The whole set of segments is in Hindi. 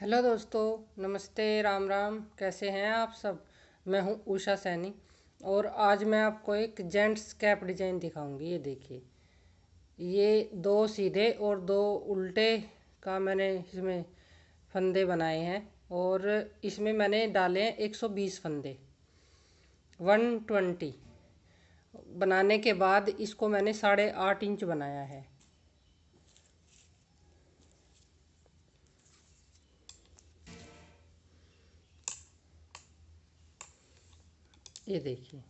हेलो दोस्तों नमस्ते राम राम कैसे हैं आप सब मैं हूं उषा सैनी और आज मैं आपको एक जेंट्स कैप डिजाइन दिखाऊंगी ये देखिए ये दो सीधे और दो उल्टे का मैंने इसमें फंदे बनाए हैं और इसमें मैंने डाले हैं 120 फंदे 120 बनाने के बाद इसको मैंने साढ़े आठ इंच बनाया है ये देखिए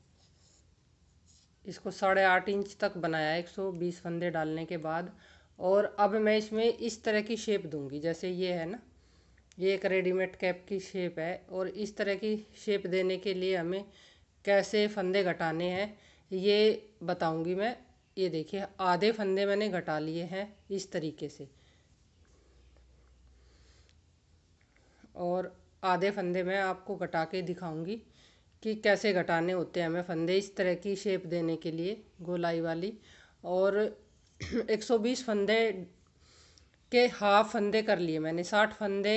इसको साढ़े आठ इंच तक बनाया एक सौ बीस फंदे डालने के बाद और अब मैं इसमें इस तरह की शेप दूंगी जैसे ये है ना ये एक रेडीमेड कैप की शेप है और इस तरह की शेप देने के लिए हमें कैसे फंदे घटाने हैं ये बताऊंगी मैं ये देखिए आधे फंदे मैंने घटा लिए हैं इस तरीके से और आधे फंदे मैं आपको घटा के दिखाऊंगी कि कैसे घटाने होते हैं हमें फंदे इस तरह की शेप देने के लिए गोलाई वाली और 120 फंदे के हाफ फंदे कर लिए मैंने 60 फंदे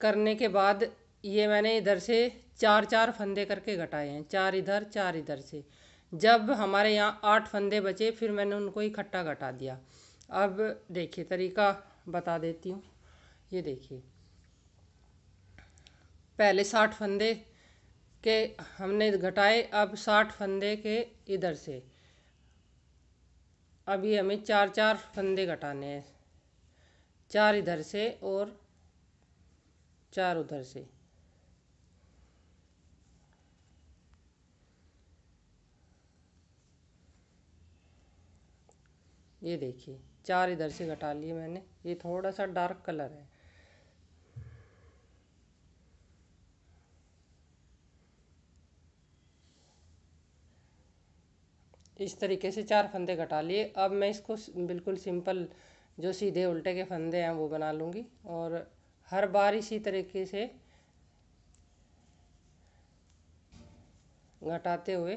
करने के बाद ये मैंने इधर से चार चार फंदे करके घटाए हैं चार इधर चार इधर से जब हमारे यहाँ आठ फंदे बचे फिर मैंने उनको इकट्ठा घटा दिया अब देखिए तरीका बता देती हूँ ये देखिए पहले साठ फंदे के हमने घटाए अब साठ फंदे के इधर से अभी हमें चार चार फंदे घटाने हैं चार इधर से और चार उधर से ये देखिए चार इधर से घटा लिए मैंने ये थोड़ा सा डार्क कलर है इस तरीके से चार फंदे घटा लिए अब मैं इसको बिल्कुल सिंपल जो सीधे उल्टे के फंदे हैं वो बना लूँगी और हर बार इसी तरीके से घटाते हुए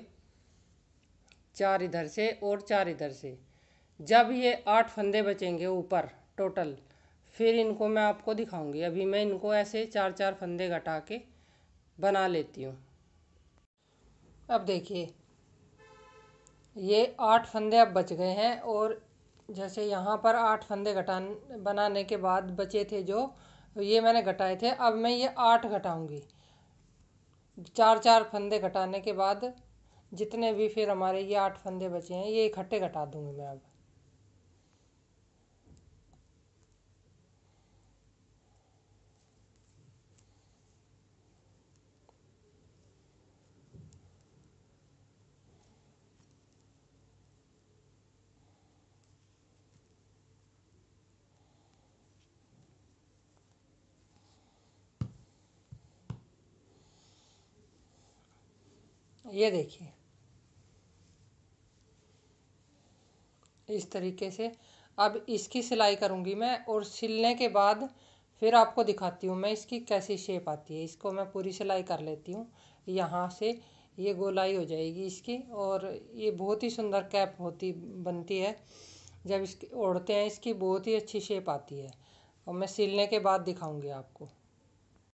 चार इधर से और चार इधर से जब ये आठ फंदे बचेंगे ऊपर टोटल फिर इनको मैं आपको दिखाऊंगी अभी मैं इनको ऐसे चार चार फंदे घटा के बना लेती हूँ अब देखिए ये आठ फंदे अब बच गए हैं और जैसे यहाँ पर आठ फंदे घटा बनाने के बाद बचे थे जो ये मैंने घटाए थे अब मैं ये आठ घटाऊँगी चार चार फंदे घटाने के बाद जितने भी फिर हमारे ये आठ फंदे बचे हैं ये इकट्ठे घटा दूँगी मैं अब ये देखिए इस तरीके से अब इसकी सिलाई करूँगी मैं और सिलने के बाद फिर आपको दिखाती हूँ मैं इसकी कैसी शेप आती है इसको मैं पूरी सिलाई कर लेती हूँ यहाँ से ये गोलाई हो जाएगी इसकी और ये बहुत ही सुंदर कैप होती बनती है जब इसकी ओढ़ते हैं इसकी बहुत ही अच्छी शेप आती है और मैं सिलने के बाद दिखाऊंगी आपको